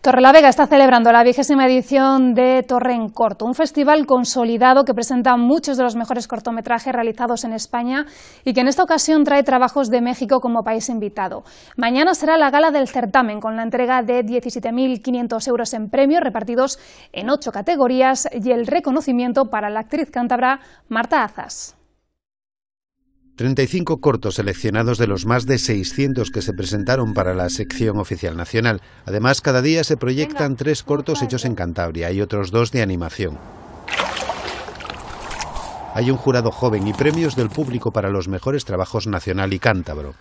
Torrelavega está celebrando la vigésima edición de Torre en Corto, un festival consolidado que presenta muchos de los mejores cortometrajes realizados en España y que en esta ocasión trae trabajos de México como país invitado. Mañana será la gala del certamen con la entrega de 17.500 euros en premios repartidos en ocho categorías y el reconocimiento para la actriz cántabra Marta Azas. 35 cortos seleccionados de los más de 600 que se presentaron para la sección oficial nacional. Además, cada día se proyectan tres cortos hechos en Cantabria y otros dos de animación. Hay un jurado joven y premios del público para los mejores trabajos nacional y cántabro.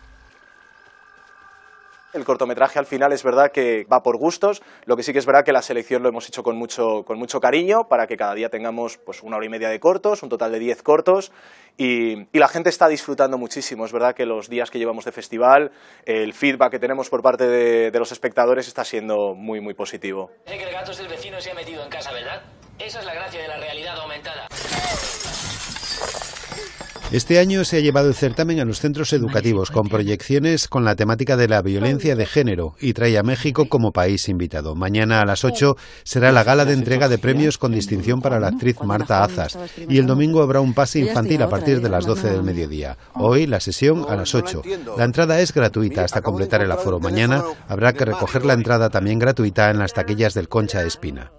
El cortometraje al final es verdad que va por gustos, lo que sí que es verdad que la selección lo hemos hecho con mucho, con mucho cariño para que cada día tengamos pues, una hora y media de cortos, un total de 10 cortos y, la gente está disfrutando muchísimo. Es verdad que los días que llevamos de festival, el feedback que tenemos por parte de, los espectadores está siendo muy, muy positivo. el gato es vecino se ha metido en casa, ¿verdad? Esa es la gracia de la realidad aumentada. Este año se ha llevado el certamen a los centros educativos con proyecciones con la temática de la violencia de género y trae a México como país invitado. Mañana a las 8 será la gala de entrega de premios con distinción para la actriz Marta Azas y el domingo habrá un pase infantil a partir ¿eh? de las 12 del mediodía. Hoy la sesión a las 8. La entrada es gratuita hasta completar el aforo. Mañana habrá que recoger la entrada también gratuita en las taquillas del Concha Espina.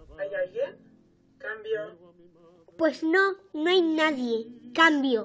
Pues no, no hay nadie. Cambio.